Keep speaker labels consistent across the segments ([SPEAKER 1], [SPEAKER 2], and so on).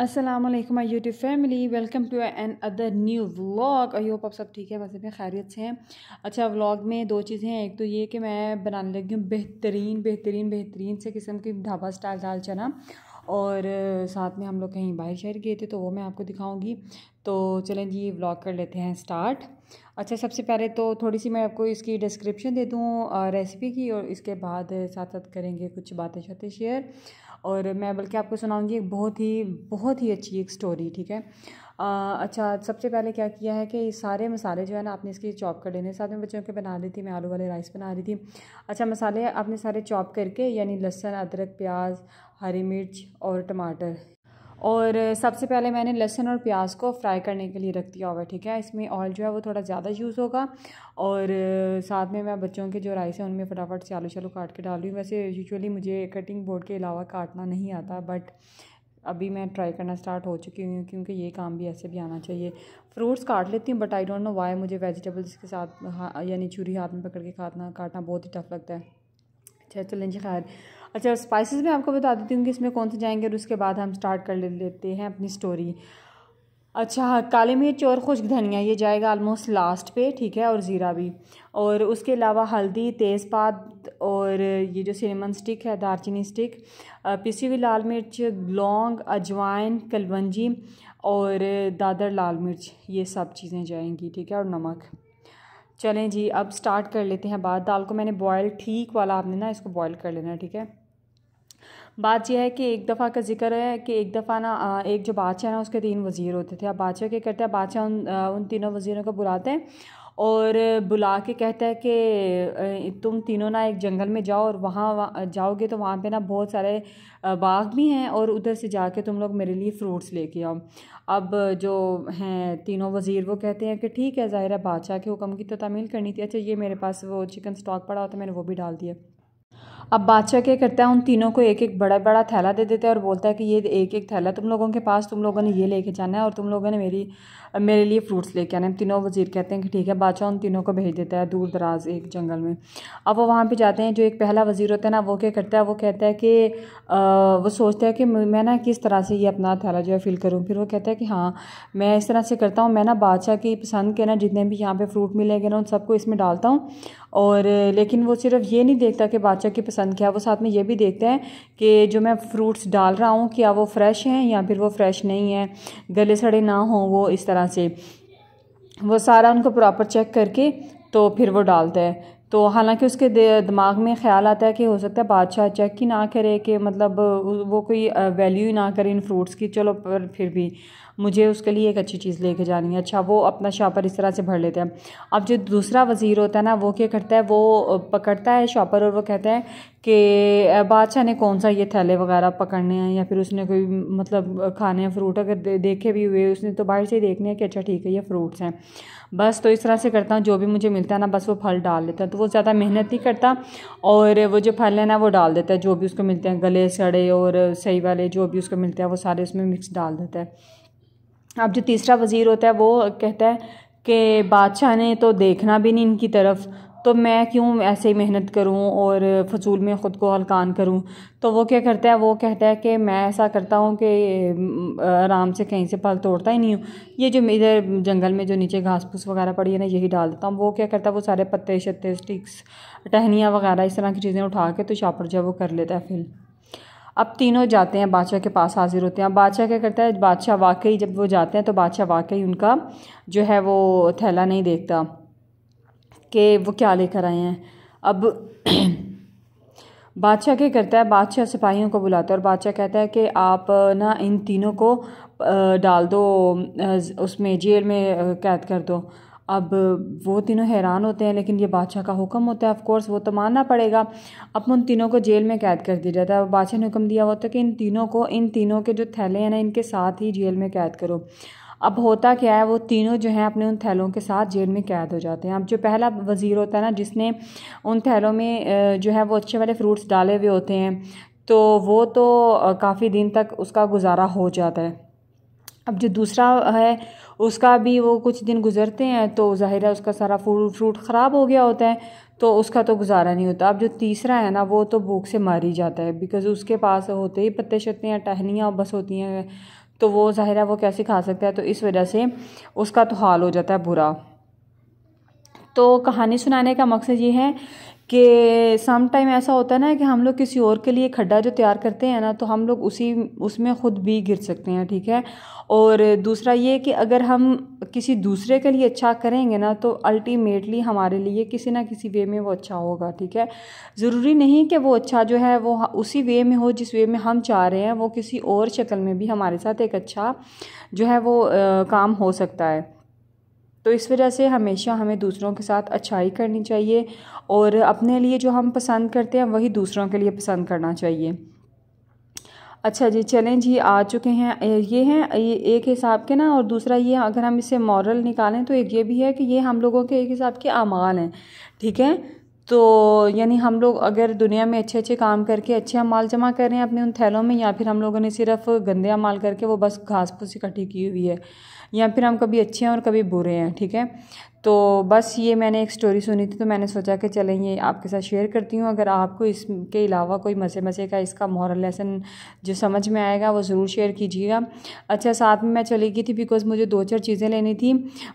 [SPEAKER 1] Aslam my YouTube family welcome to another new vlog I hope आप सब ठीक है वैसे में खैरियत से हैं अच्छा व्लॉग में दो चीज़ें हैं एक तो ये कि मैं बनाने लगी हूँ बेहतरीन बेहतरीन बेहतरीन से किस्म की ढाबा स्टाइल दाल चना और साथ में हम लोग कहीं बाहर शहर गए थे तो वो मैं आपको दिखाऊंगी तो चलें जी व्लॉग कर लेते हैं स्टार्ट अच्छा सबसे पहले तो थोड़ी सी मैं आपको इसकी डिस्क्रिप्शन दे दूँ रेसिपी की और इसके बाद साथ साथ करेंगे कुछ बातें शातें शेयर और मैं बल्कि आपको सुनाऊंगी एक बहुत ही बहुत ही अच्छी एक स्टोरी ठीक है आ, अच्छा सबसे पहले क्या किया है कि सारे मसाले जो है ना आपने इसकी चॉप कर लेने साथ में बच्चों के बना रही थी मैं आलू वाले राइस बना रही थी अच्छा मसाले आपने सारे चॉप करके यानी लहसन अदरक प्याज हरी मिर्च और टमाटर और सबसे पहले मैंने लहसुन और प्याज को फ्राई करने के लिए रख दिया हुआ है ठीक है इसमें ऑयल जो है वो थोड़ा ज़्यादा यूज़ होगा और साथ में मैं बच्चों के जो राइस है उनमें फटाफट से आलू शालू काट के डाल रही हूँ वैसे यूजुअली मुझे कटिंग बोर्ड के अलावा काटना नहीं आता बट अभी मैं ट्राई करना स्टार्ट हो चुकी हूँ क्योंकि ये काम भी ऐसे भी आना चाहिए फ्रूट्स काट लेती हूँ but I don't know why मुझे वेजिटेबल्स के साथ हाँ, यानी चूरी हाथ में पकड़ के काटना काटना बहुत ही टफ लगता है अच्छा चलें जी खैर अच्छा स्पाइसेस में आपको बता देती हूँ कि इसमें कौन से जाएंगे और उसके बाद हम स्टार्ट कर लेते हैं अपनी स्टोरी अच्छा हाँ, काली मिर्च और खुश्क धनिया ये जाएगा आलमोस्ट लास्ट पे ठीक है और ज़ीरा भी और उसके अलावा हल्दी तेज़पात और ये जो सिनेमन स्टिक है दारचीनी स्टिक पिसी हुई लाल मिर्च लौंग अजवाइन कलवंजी और दादर लाल मिर्च ये सब चीज़ें जाएंगी ठीक है और नमक चलें जी अब स्टार्ट कर लेते हैं बात दाल को मैंने बॉयल ठीक वाला आपने ना इसको बॉयल कर लेना ठीक है बात यह है कि एक दफ़ा का जिक्र है कि एक दफ़ा ना एक जो बादशाह ना उसके तीन वज़ीर होते थे अब बादशाह क्या करते हैं बादशाह उन उन तीनों वज़ीरों को बुलाते हैं और बुला के कहता है कि तुम तीनों ना एक जंगल में जाओ और वहाँ जाओगे तो वहाँ पे ना बहुत सारे बाग भी हैं और उधर से जाके तुम लोग मेरे लिए फ्रूट्स लेके आओ अब जो हैं तीनों वज़ीर वो कहते हैं कि ठीक है ज़ाहिर है बादशाह के हुक्म की तो तमील करनी थी अच्छा ये मेरे पास वो चिकन स्टॉक पड़ा होता मैंने वो भी डाल दिया अब बादशाह क्या करता है उन तीनों को एक एक बड़ा बड़ा थैला दे देता है और बोलता है कि ये एक एक थैला तुम लोगों के पास तुम लोगों ने ये लेके जाना है और तुम लोगों ने मेरी मेरे लिए फ्रूट्स लेके आना है तीनों वजीर कहते हैं कि ठीक है बादशाह उन तीनों को भेज देता है दूर दराज एक जंगल में अब वो वहाँ पर जाते हैं जो एक पहला वजीर होता है ना वो क्या करता है वो कहता है कि वो सोचता है कि मैं ना किस तरह से ये अपना थैला जो है फिल करूँ फिर वो कहता है कि हाँ मैं इस तरह से करता हूँ मैं ना बादशाह की पसंद के ना जितने भी यहाँ पर फ्रूट मिलेंगे ना उन सबको इसमें डालता हूँ और लेकिन वो सिर्फ ये नहीं देखता कि बादशाह की पसंद पसंद किया वो साथ में ये भी देखते हैं कि जो मैं फ्रूट्स डाल रहा हूँ क्या वो फ्रेश हैं या फिर वो फ्रेश नहीं है गले सड़े ना हों वो इस तरह से वो सारा उनको प्रॉपर चेक करके तो फिर वो डालता है तो हालांकि उसके दिमाग में ख्याल आता है कि हो सकता है बादशाह चेक ही ना करे कि मतलब वो कोई वैल्यू ही ना करे इन फ्रूट्स की चलो पर फिर भी मुझे उसके लिए एक अच्छी चीज़ लेके जानी है अच्छा वो अपना शॉपर इस तरह से भर लेते हैं अब जो दूसरा वज़ीर होता है ना वो क्या करता है वो पकड़ता है शॉपर और वो कहते हैं कि बादशाह ने कौन सा ये थैले वगैरह पकड़ने हैं या फिर उसने कोई मतलब खाने फ्रूट अगर देखे भी हुए उसने तो बाहर से ही देखने हैं कि अच्छा ठीक है ये फ्रूट्स हैं बस तो इस तरह से करता हूँ जो भी मुझे मिलता है ना बस वो फल डाल देता है तो वो ज़्यादा मेहनत नहीं करता और वो जो फल है ना वो डाल देता है जो भी उसको मिलते हैं गले सड़े और सही वाले जो भी उसको मिलते हैं वो सारे उसमें मिक्स डाल देता है अब जो तीसरा वज़ीर होता है वो कहता है कि बादशाह ने तो देखना भी नहीं इनकी तरफ तो मैं क्यों ऐसे ही मेहनत करूं और फजूल में ख़ुद को हलकान करूं तो वो क्या करता है वो कहता है कि मैं ऐसा करता हूं कि आराम से कहीं से पल तोड़ता ही नहीं हूँ ये जो इधर जंगल में जो नीचे घास फूस वगैरह पड़ी है ना यही डाल देता हूँ वो क्या करता है वो सारे पत्ते शत्ते स्टिक्स टहनियाँ वगैरह इस तरह की चीज़ें उठा के तो शापर जो वो कर लेता है फिर अब तीनों जाते हैं बादशाह के पास हाजिर होते हैं अब बादशाह क्या करता है बादशाह वाकई जब वो जाते हैं तो बादशाह वाकई उनका जो है वो थैला नहीं देखता कि वो क्या लेकर आए हैं अब बादशाह क्या करता है बादशाह सिपाहियों को बुलाता है और बादशाह कहता है कि आप ना इन तीनों को डाल दो उसमें जेल में कैद कर दो अब वो तीनों हैरान होते हैं लेकिन ये बादशाह का हुक्म होता है ऑफ़ वो तो मानना पड़ेगा अब उन तीनों को जेल में कैद कर दिया जाता है बादशाह ने हुक्म दिया होता है कि इन तीनों को इन तीनों के जो थैले हैं ना इनके साथ ही जेल में कैद करो अब होता क्या है वो तीनों जो हैं अपने उन थैलों के साथ जेल में कैद हो जाते हैं अब जो पहला वज़ीर होता है ना जिसने उन थैलों में जो है वो अच्छे वाले फ्रूट्स डाले हुए होते हैं तो वो तो काफ़ी दिन तक उसका गुजारा हो जाता है अब जो दूसरा है उसका भी वो कुछ दिन गुज़रते हैं तो ज़ाहिर है उसका सारा फ्रूट फ्रूट ख़राब हो गया होता है तो उसका तो गुजारा नहीं होता अब जो तीसरा है ना वो तो भूख से मार ही जाता है बिकॉज़ उसके पास होते ही पत्ते शत्ते हैं टहनियाँ बस होती हैं तो वो ज़ाहिर है वो कैसे खा सकता है तो इस वजह से उसका तो हाल हो जाता है बुरा तो कहानी सुनाने का मकसद ये है कि सम टाइम ऐसा होता है ना कि हम लोग किसी और के लिए खड्डा जो तैयार करते हैं ना तो हम लोग उसी उसमें ख़ुद भी गिर सकते हैं ठीक है और दूसरा ये कि अगर हम किसी दूसरे के लिए अच्छा करेंगे ना तो अल्टीमेटली हमारे लिए किसी ना किसी वे में वो अच्छा होगा ठीक है ज़रूरी नहीं कि वो अच्छा जो है वो उसी वे में हो जिस वे में हम चाह रहे हैं वो किसी और शक्ल में भी हमारे साथ एक अच्छा जो है वो आ, काम हो सकता है तो इस वजह से हमेशा हमें दूसरों के साथ अच्छाई करनी चाहिए और अपने लिए जो हम पसंद करते हैं वही दूसरों के लिए पसंद करना चाहिए अच्छा जी चलें जी आ चुके हैं ये हैं ये एक हिसाब के ना और दूसरा ये अगर हम इसे मॉरल निकालें तो एक ये भी है कि ये हम लोगों के एक हिसाब के अमाल हैं ठीक है तो यानी हम लोग अगर दुनिया में अच्छे अच्छे काम करके अच्छे अमाल जमा कर रहे हैं अपने उन थैलों में या फिर हम लोगों ने सिर्फ गंदे अमाल करके वो बस घास फूस इकट्ठी की हुई है या फिर हम कभी अच्छे हैं और कभी बुरे हैं ठीक है तो बस ये मैंने एक स्टोरी सुनी थी तो मैंने सोचा कि चलें ये आपके साथ शेयर करती हूँ अगर आपको इसके अलावा कोई मज़े मज़े का इसका मॉरल लेसन जो समझ में आएगा वो ज़रूर शेयर कीजिएगा अच्छा साथ में मैं चली गई थी बिकॉज मुझे दो चार चीज़ें लेनी थी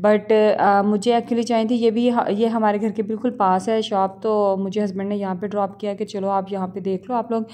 [SPEAKER 1] बट आ, मुझे एक्चुअली चाहिए थी ये भी ये हमारे घर के बिल्कुल पास है शॉप तो मुझे हस्बैंड ने यहाँ पर ड्रॉप किया कि चलो आप यहाँ पर देख लो आप लोग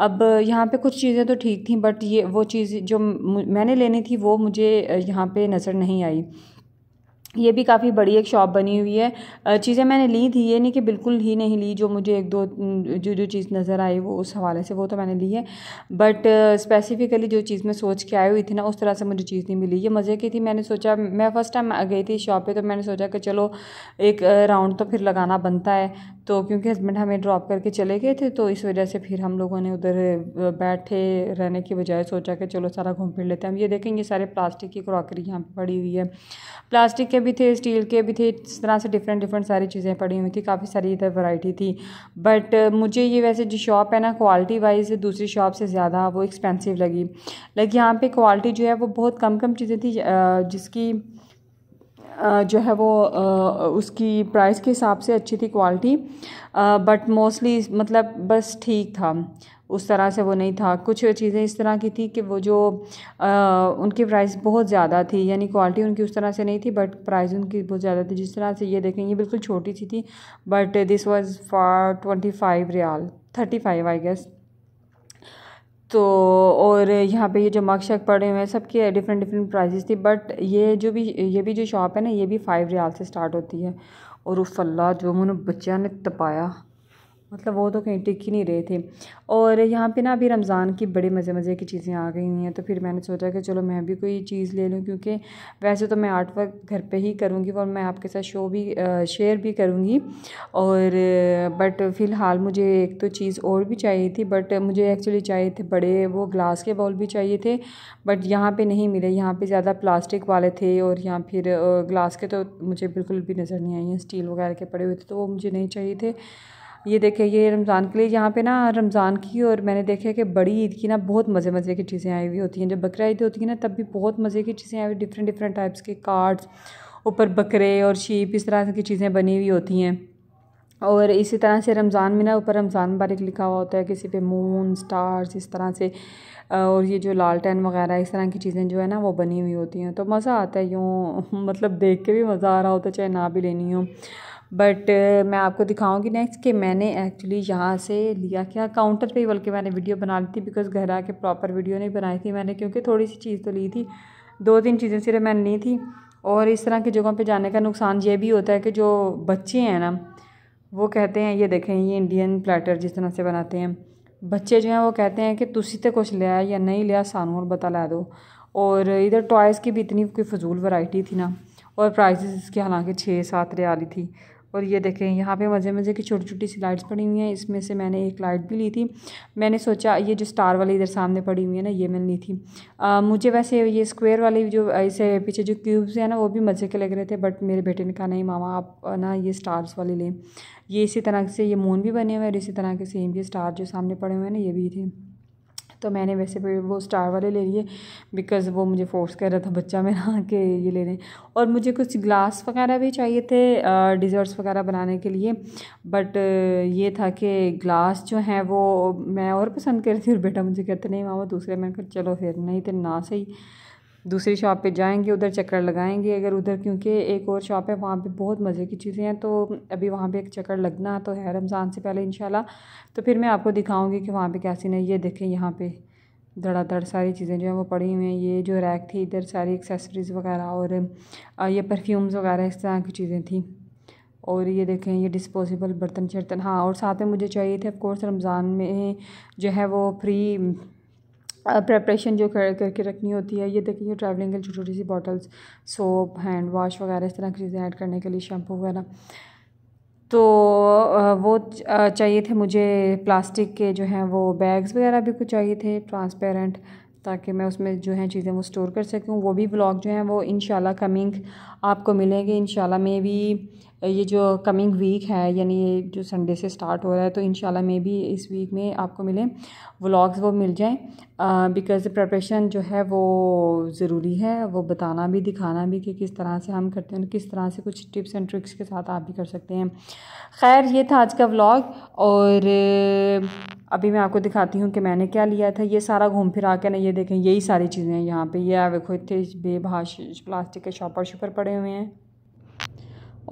[SPEAKER 1] अब यहाँ पे कुछ चीज़ें तो ठीक थीं बट ये वो चीज़ जो मैंने लेनी थी वो मुझे यहाँ पे नज़र नहीं आई ये भी काफ़ी बड़ी एक शॉप बनी हुई है चीज़ें मैंने ली थी ये नहीं कि बिल्कुल ही नहीं ली जो मुझे एक दो जो जो चीज़ नज़र आई वो उस हवाले से वो तो मैंने ली है बट स्पेसिफ़िकली जो चीज़ मैं सोच के आई हुई थी ना उस तरह से मुझे चीज़ नहीं मिली ये मज़े की थी मैंने सोचा मैं फ़र्स्ट टाइम गई थी शॉप पे तो मैंने सोचा कि चलो एक राउंड तो फिर लगाना बनता है तो क्योंकि हस्बैंड हमें ड्रॉप करके चले गए थे तो इस वजह से फिर हम लोगों ने उधर बैठे रहने की बजाय सोचा कि चलो सारा घूम फिर लेते हैं हम ये देखें ये सारे प्लास्टिक की क्रॉकरी यहाँ पर पड़ी हुई है प्लास्टिक के भी थे स्टील के भी थे इस तरह से डिफरेंट डिफरेंट सारी चीज़ें पड़ी हुई थी काफ़ी सारी इधर वैरायटी थी बट मुझे ये वैसे जो शॉप है ना क्वालिटी वाइज दूसरी शॉप से ज़्यादा वो एक्सपेंसिव लगी लाइक यहाँ पर क्वालिटी जो है वो बहुत कम कम चीज़ें थी जिसकी जो है वो उसकी प्राइस के हिसाब से अच्छी थी क्वालिटी बट मोस्टली मतलब बस ठीक था उस तरह से वो नहीं था कुछ चीज़ें इस तरह की थी कि वो जो आ, उनकी प्राइस बहुत ज़्यादा थी यानी क्वालिटी उनकी उस तरह से नहीं थी बट प्राइस उनकी बहुत ज़्यादा थी जिस तरह से ये देखें ये बिल्कुल छोटी सी थी but this was for twenty five riyal thirty five I guess तो और यहाँ पे ये जो शक पड़े हुए हैं सबके डिफरेंट डिफरेंट प्राइजेस थी बट ये जो भी ये भी जो शॉप है ना ये भी फ़ाइव रियाल से स्टार्ट होती है और उस अल्लाह जो उन्होंने बच्चा ने तपाया मतलब वो तो कहीं टिक ही नहीं रहे थे और यहाँ पे ना अभी रमज़ान की बड़े मज़े मज़े की चीज़ें आ गई हैं तो फिर मैंने सोचा कि चलो मैं भी कोई चीज़ ले लूँ क्योंकि वैसे तो मैं आर्ट वर्क घर पे ही करूँगी और मैं आपके साथ शो भी शेयर भी करूँगी और बट फ़िलहाल मुझे एक तो चीज़ और भी चाहिए थी बट मुझे एक्चुअली चाहिए थे बड़े वो ग्लास के बॉल भी चाहिए थे बट यहाँ पर नहीं मिले यहाँ पर ज़्यादा प्लास्टिक वाले थे और यहाँ फिर ग्लास के तो मुझे बिल्कुल भी नज़र नहीं आई हैं स्टील वगैरह के पड़े हुए थे तो वो मुझे नहीं चाहिए थे ये देखे ये रमज़ान के लिए यहाँ पे ना रमज़ान की और मैंने देखा है कि बड़ी ईद की ना बहुत मज़े मज़े की चीज़ें आई हुई होती हैं जब बकरा ईद होती है ना तब भी बहुत मज़े की चीज़ें आई हुई डिफरेंट डिफरेंट टाइप्स के कार्ड्स ऊपर बकरे और शीप इस तरह की चीज़ें बनी हुई होती हैं और इसी तरह से रमज़ान में ना ऊपर रमज़ान मुबारक लिखा हुआ होता है किसी पे मून स्टार्स इस तरह से और ये जो लालटेन वगैरह इस तरह की चीज़ें जो है ना वो बनी हुई होती हैं तो मज़ा आता है यूँ मतलब देख के भी मज़ा आ रहा होता है चाहे ना भी लेनी हो बट uh, मैं आपको दिखाऊंगी नेक्स्ट कि मैंने एक्चुअली यहाँ से लिया क्या काउंटर पे ही बल्कि मैंने वीडियो बना ली थी बिकॉज घर आके प्रॉपर वीडियो नहीं बनाई थी मैंने क्योंकि थोड़ी सी चीज़ तो ली थी दो तीन चीज़ें सिर्फ मैंने ली थी और इस तरह की जगहों पे जाने का नुकसान ये भी होता है कि जो बच्चे हैं ना वो कहते हैं ये देखें ये इंडियन प्लेटर जिस तरह से बनाते हैं बच्चे जो हैं वो कहते हैं कि तुसी तो कुछ लिया या नहीं लिया सानू और बता ला दो और इधर टॉयज़ की भी इतनी कोई फजूल वैरायटी थी ना और प्राइसेस इसके हालांकि छः सात रियाली थी और ये देखें यहाँ पे मज़े मज़े की छोटी छोटी सी लाइट्स पड़ी हुई हैं इसमें से मैंने एक लाइट भी ली थी मैंने सोचा ये जो स्टार वाली इधर सामने पड़ी हुई है ना ये मैंने ली थी आ, मुझे वैसे ये स्क्वायर वाली जो ऐसे पीछे जो क्यूब्स हैं ना वो भी मज़े के लग रहे थे बट मेरे बेटे ने कहा नहीं मामा आप ना ये स्टार्स वाले लें ये इसी तरह से ये मून भी बने हुए हैं और इसी तरह के सेम ये स्टार जो सामने पड़े हुए हैं ना ये भी थे तो मैंने वैसे फिर वो स्टार वाले ले लिए बिकॉज़ वो मुझे फोर्स कर रहा था बच्चा मेरा के ये ले लें और मुझे कुछ ग्लास वगैरह भी चाहिए थे डिज़र्ट्स वगैरह बनाने के लिए बट ये था कि ग्लास जो है वो मैं और पसंद करती और बेटा मुझे कहते नहीं मामा दूसरे मैंने कहा चलो फिर नहीं तो ना सही दूसरी शॉप पे जाएंगे उधर चक्कर लगाएंगे अगर उधर क्योंकि एक और शॉप है वहाँ पे बहुत मज़े की चीज़ें हैं तो अभी वहाँ पे एक चक्कर लगना तो है रमज़ान से पहले इन तो फिर मैं आपको दिखाऊंगी कि वहाँ पे कैसी नहीं ये देखें यहाँ पे धड़ाधड़ सारी चीज़ें जो हैं वो पड़ी हुई हैं ये जो रैक थी इधर सारी एक्सेसरीज़ वगैरह और ये परफ्यूम्स वगैरह इस तरह की चीज़ें थी और ये देखें ये डिस्पोजेबल बर्तन शर्तन हाँ और साथ में मुझे चाहिए थे ऑफ़ कोर्स रमज़ान में जो है वो फ्री प्रेपरेशन जो कर करके रखनी होती है ये देखिए ट्रैवलिंग के छोटी छोटी सी बॉटल्स सोप हैंड वॉश वगैरह इस तरह की चीज़ें ऐड करने के लिए शैम्पू वगैरह तो वो चाहिए थे मुझे प्लास्टिक के जो हैं वो बैग्स वगैरह भी कुछ चाहिए थे ट्रांसपेरेंट ताकि मैं उसमें जो है चीज़ें वो स्टोर कर सकूँ वो भी ब्लॉग जो हैं वो इन कमिंग आपको मिलेंगे इन मे भी ये जो कमिंग वीक है यानी ये जो संडे से स्टार्ट हो रहा है तो इन मे भी इस वीक में आपको मिले व्लॉग्स वो मिल जाएँ बिकॉज प्रपरेशन जो है वो ज़रूरी है वो बताना भी दिखाना भी कि किस तरह से हम करते हैं किस तरह से कुछ टिप्स एंड ट्रिक्स के साथ आप भी कर सकते हैं खैर ये था आज का व्लॉग और अभी मैं आपको दिखाती हूँ कि मैंने क्या लिया था ये सारा घूम फिरा के ना ये देखें यही सारी चीज़ें हैं यहाँ पे ये देखो इतने बेबहाश प्लास्टिक के शॉपर शॉपर पड़े हुए हैं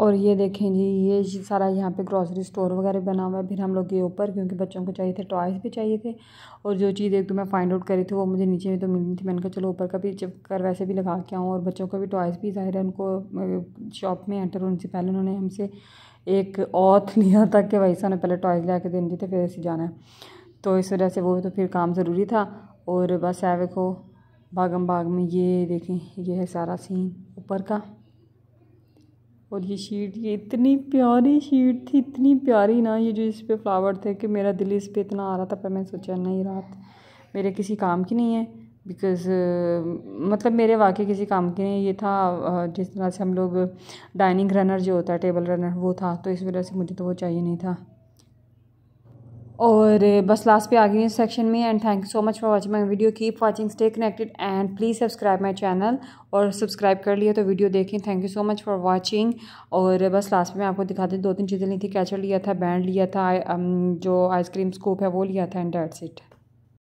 [SPEAKER 1] और ये देखें जी ये सारा यहाँ पे ग्रॉसरी स्टोर वगैरह बना हुआ है फिर हम लोग ये ऊपर क्योंकि बच्चों को चाहिए थे टॉयज़ भी चाहिए थे और जो चीज़ एक तो मैं फाइंड आउट करी थी वो मुझे नीचे में तो मिलनी थी मैंने कहा चलो ऊपर का भी चक्कर वैसे भी लगा के आऊँ और बच्चों का भी टॉयज़ भी ज़ाहिर है उनको शॉप में एंटर होने से पहले उन्होंने हमसे एक औथ तो लिया था कि भाई साहब ने पहले टॉयज़ ला के देनी थे फिर ऐसे जाना है तो इस वजह से वो तो फिर काम ज़रूरी था और बस ऐवे को भागम भाग में ये देखें ये है सारा सीन ऊपर का और ये शीट ये इतनी प्यारी शीट थी इतनी प्यारी ना ये जो इस पर फ्लावर थे कि मेरा दिल इस पर इतना आ रहा था पर मैं सोचा नहीं रात मेरे किसी काम की नहीं है बिकॉज़ uh, मतलब मेरे वाकई किसी काम की नहीं ये था uh, जिस तरह से हम लोग डाइनिंग रनर जो होता है टेबल रनर वो था तो इस वजह से मुझे तो वो चाहिए नहीं था और बस लास्ट पे आ गई इस सेक्शन में and thank you so much for watching my video keep watching stay connected and please subscribe my channel और सब्सक्राइब कर लिए तो वीडियो देखें thank you so much for watching और बस लास्ट में आपको दिखा दें दो तीन चीज़ें ली थी कैचर लिया था बैंड लिया था um, जो आइसक्रीम स्कूप है वो लिया था एंड डेट्स इट